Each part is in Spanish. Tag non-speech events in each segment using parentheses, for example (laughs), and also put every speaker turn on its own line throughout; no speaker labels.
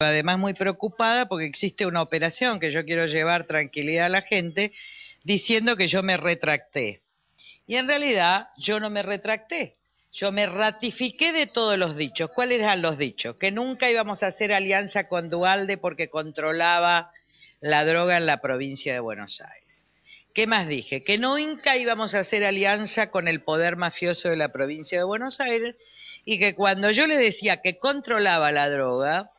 además muy preocupada porque existe una operación que yo quiero llevar tranquilidad a la gente diciendo que yo me retracté. Y en realidad yo no me retracté, yo me ratifiqué de todos los dichos. ¿Cuáles eran los dichos? Que nunca íbamos a hacer alianza con Dualde porque controlaba la droga en la provincia de Buenos Aires. ¿Qué más dije? Que nunca íbamos a hacer alianza con el poder mafioso de la provincia de Buenos Aires y que cuando yo le decía que controlaba la droga,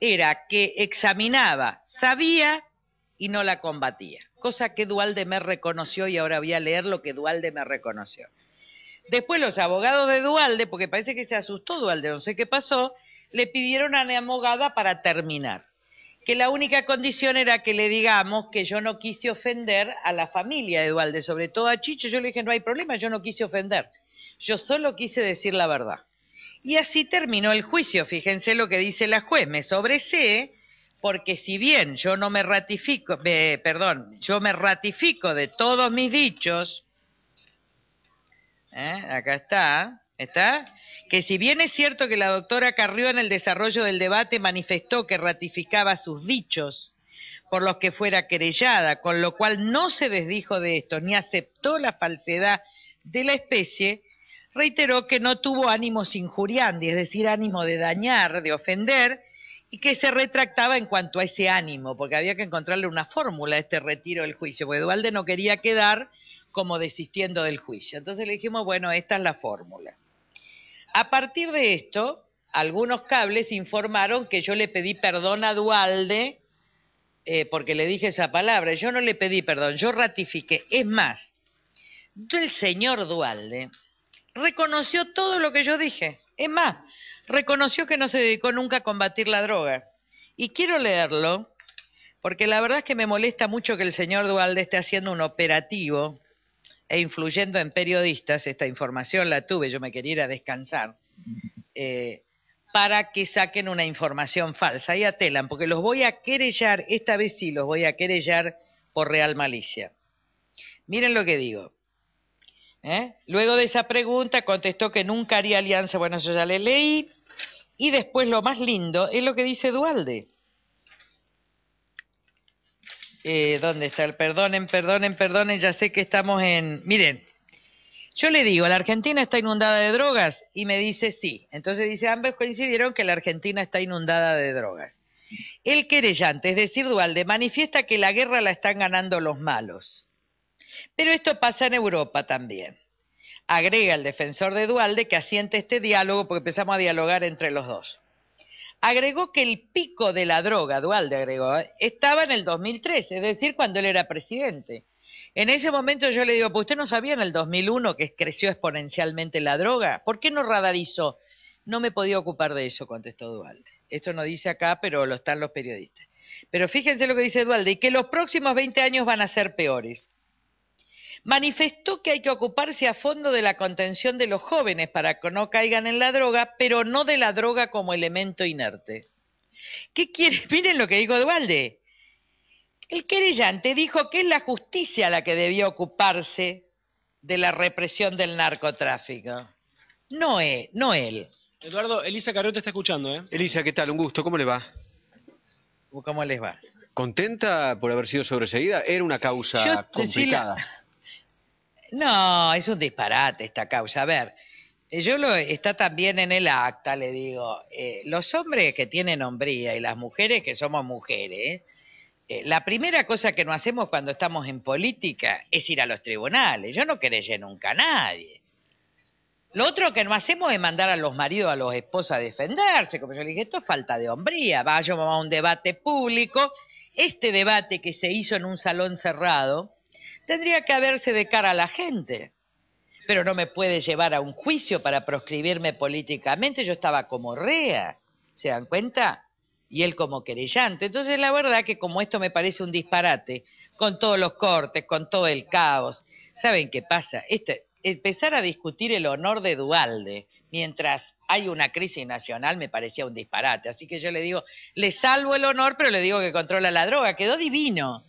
era que examinaba, sabía y no la combatía, cosa que Dualde me reconoció y ahora voy a leer lo que Dualde me reconoció. Después los abogados de Dualde, porque parece que se asustó Dualde, no sé qué pasó, le pidieron a la abogada para terminar, que la única condición era que le digamos que yo no quise ofender a la familia de Dualde, sobre todo a Chicho, yo le dije no hay problema, yo no quise ofender, yo solo quise decir la verdad. Y así terminó el juicio. Fíjense lo que dice la juez. Me sobresee porque si bien yo no me ratifico, perdón, yo me ratifico de todos mis dichos, ¿eh? acá está, ¿está? Que si bien es cierto que la doctora Carrió en el desarrollo del debate manifestó que ratificaba sus dichos por los que fuera querellada, con lo cual no se desdijo de esto ni aceptó la falsedad de la especie, reiteró que no tuvo ánimos injuriandi, es decir, ánimo de dañar, de ofender, y que se retractaba en cuanto a ese ánimo, porque había que encontrarle una fórmula a este retiro del juicio, porque Dualde no quería quedar como desistiendo del juicio. Entonces le dijimos, bueno, esta es la fórmula. A partir de esto, algunos cables informaron que yo le pedí perdón a Dualde eh, porque le dije esa palabra. Yo no le pedí perdón, yo ratifiqué. Es más, el señor Dualde reconoció todo lo que yo dije. Es más, reconoció que no se dedicó nunca a combatir la droga. Y quiero leerlo, porque la verdad es que me molesta mucho que el señor Dualde esté haciendo un operativo e influyendo en periodistas, esta información la tuve, yo me quería ir a descansar, eh, para que saquen una información falsa. Y atelan, porque los voy a querellar, esta vez sí los voy a querellar por real malicia. Miren lo que digo. ¿Eh? Luego de esa pregunta contestó que nunca haría alianza, bueno, yo ya le leí. Y después lo más lindo es lo que dice Dualde. Eh, ¿Dónde está el perdonen, perdonen, perdonen? Ya sé que estamos en... Miren, yo le digo, la Argentina está inundada de drogas y me dice sí. Entonces dice, ambos coincidieron que la Argentina está inundada de drogas. El querellante, es decir, Dualde, manifiesta que la guerra la están ganando los malos. Pero esto pasa en Europa también. Agrega el defensor de Dualde que asiente este diálogo porque empezamos a dialogar entre los dos. Agregó que el pico de la droga, Dualde agregó, ¿eh? estaba en el 2013, es decir, cuando él era presidente. En ese momento yo le digo, pues usted no sabía en el 2001 que creció exponencialmente la droga, ¿por qué no radarizó? No me podía ocupar de eso, contestó Dualde. Esto no dice acá, pero lo están los periodistas. Pero fíjense lo que dice Dualde, y que los próximos 20 años van a ser peores manifestó que hay que ocuparse a fondo de la contención de los jóvenes para que no caigan en la droga, pero no de la droga como elemento inerte. ¿Qué quiere? (laughs) Miren lo que dijo Dualde. El querellante dijo que es la justicia la que debía ocuparse de la represión del narcotráfico. No, no él. Eduardo, Elisa Carrió te está escuchando, ¿eh? Elisa, ¿qué tal? Un gusto, ¿cómo le va? ¿Cómo les va? ¿Contenta por haber sido sobreseída? Era una causa complicada. (laughs) No, es un disparate esta causa. A ver, eh, yo lo, está también en el acta, le digo, eh, los hombres que tienen hombría y las mujeres que somos mujeres, eh, la primera cosa que no hacemos cuando estamos en política es ir a los tribunales. Yo no querellé nunca a nadie. Lo otro que no hacemos es mandar a los maridos, a los esposos a defenderse. Como yo le dije, esto es falta de hombría. Vaya, vamos a un debate público. Este debate que se hizo en un salón cerrado, tendría que haberse de cara a la gente. Pero no me puede llevar a un juicio para proscribirme políticamente, yo estaba como rea, ¿se dan cuenta? Y él como querellante. Entonces la verdad que como esto me parece un disparate, con todos los cortes, con todo el caos, ¿saben qué pasa? Este, empezar a discutir el honor de Dualde mientras hay una crisis nacional me parecía un disparate. Así que yo le digo, le salvo el honor, pero le digo que controla la droga. Quedó divino.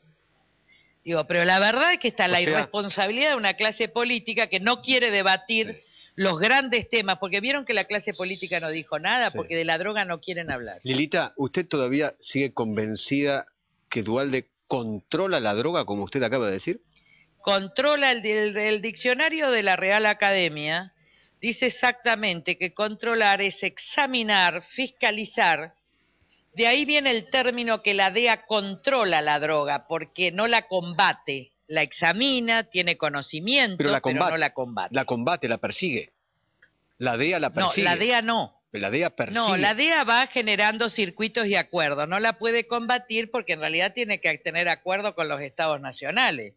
Digo, pero la verdad es que está la irresponsabilidad de una clase política que no quiere debatir los grandes temas, porque vieron que la clase política no dijo nada, porque de la droga no quieren hablar. Lilita, ¿usted todavía sigue convencida que Dualde controla la droga, como usted acaba de decir? Controla el diccionario de la Real Academia, dice exactamente que controlar es examinar, fiscalizar de ahí viene el término que la DEA controla la droga, porque no la combate, la examina, tiene conocimiento, pero, no la combate. La combate, la persigue. La DEA la persigue. No, la DEA no. La DEA persigue. No, la DEA va generando circuitos y acuerdos. No la puede combatir porque en realidad tiene que tener acuerdo con los estados nacionales.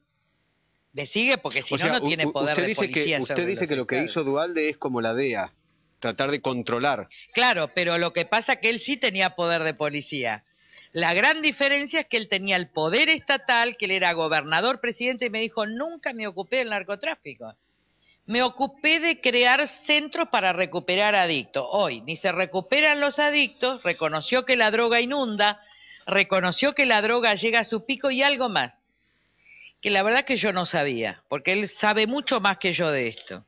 ¿Me sigue? Porque si no, no tiene poder de dice usted dice que lo que hizo Dualde es como la DEA tratar de controlar. Claro, pero lo que pasa es que él sí tenía poder de policía. La gran diferencia es que él tenía el poder estatal, que él era gobernador, presidente, y me dijo, nunca me ocupé del narcotráfico. Me ocupé de crear centros para recuperar adictos. Hoy ni se recuperan los adictos, reconoció que la droga inunda, reconoció que la droga llega a su pico y algo más, que la verdad es que yo no sabía, porque él sabe mucho más que yo de esto.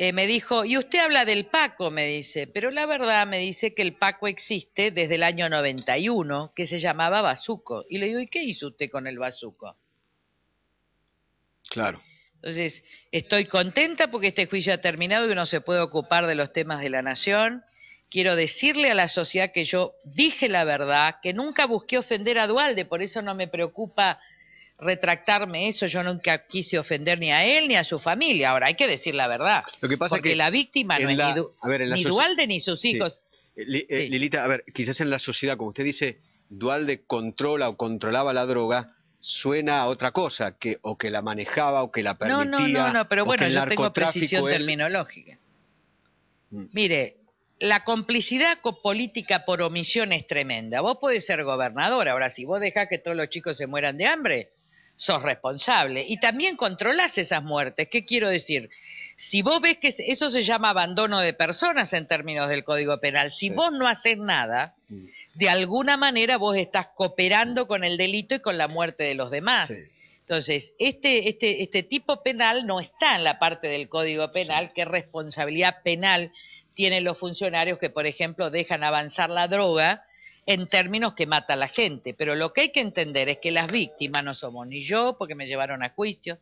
Eh, me dijo, y usted habla del Paco, me dice, pero la verdad me dice que el Paco existe desde el año 91, que se llamaba Bazuco. Y le digo, ¿y qué hizo usted con el Bazuco? Claro. Entonces, estoy contenta porque este juicio ha terminado y uno se puede ocupar de los temas de la nación. Quiero decirle a la sociedad que yo dije la verdad, que nunca busqué ofender a Dualde, por eso no me preocupa retractarme eso, yo nunca quise ofender ni a él ni a su familia. Ahora, hay que decir la verdad. Lo que pasa es que la víctima no es ni, ni Dualde ni sus hijos. Eh, eh, Lilita, a ver, quizás en la sociedad, como usted dice, Dualde controla o controlaba la droga, suena a otra cosa, que o que la manejaba o que la permitía. No, no, no, pero bueno, yo tengo precisión terminológica. Mm. Mire, la complicidad política por omisión es tremenda. Vos podés ser gobernador, ahora si vos dejás que todos los chicos se mueran de hambre, sos responsable. Y también controlás esas muertes. ¿Qué quiero decir? Si vos ves que eso se llama abandono de personas en términos del Código Penal, si vos no haces nada, mm. de alguna manera vos estás cooperando con el delito y con la muerte de los demás. Entonces, este, este, este tipo penal no está en la parte del Código Penal ¿Qué responsabilidad penal tienen los funcionarios que, por ejemplo, dejan avanzar la droga en términos que mata a la gente, pero lo que hay que entender es que las víctimas no somos ni yo, porque me llevaron a juicio,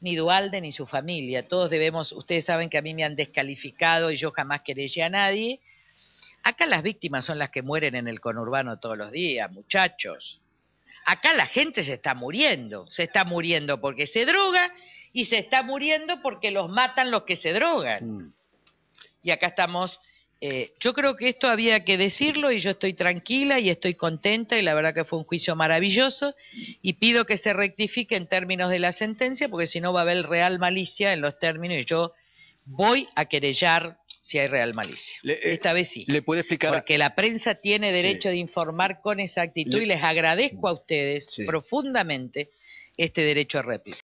ni Dualde ni su familia. Todos debemos, ustedes saben que a mí me han descalificado y yo jamás querellé a nadie. Acá las víctimas son las que mueren en el conurbano todos los días, muchachos. Acá la gente se está muriendo, se está muriendo porque se droga y se está muriendo porque los matan los que se drogan. Mm. Y acá estamos eh, yo creo que esto había que decirlo y yo estoy tranquila y estoy contenta y la verdad que fue un juicio maravilloso y pido que se rectifique en términos de la sentencia porque si no va a haber real malicia en los términos y yo voy a querellar si hay real malicia. Eh, Esta vez sí. ¿Le puede explicar? Porque la prensa tiene derecho de informar con exactitud y les agradezco a ustedes profundamente este derecho a réplica.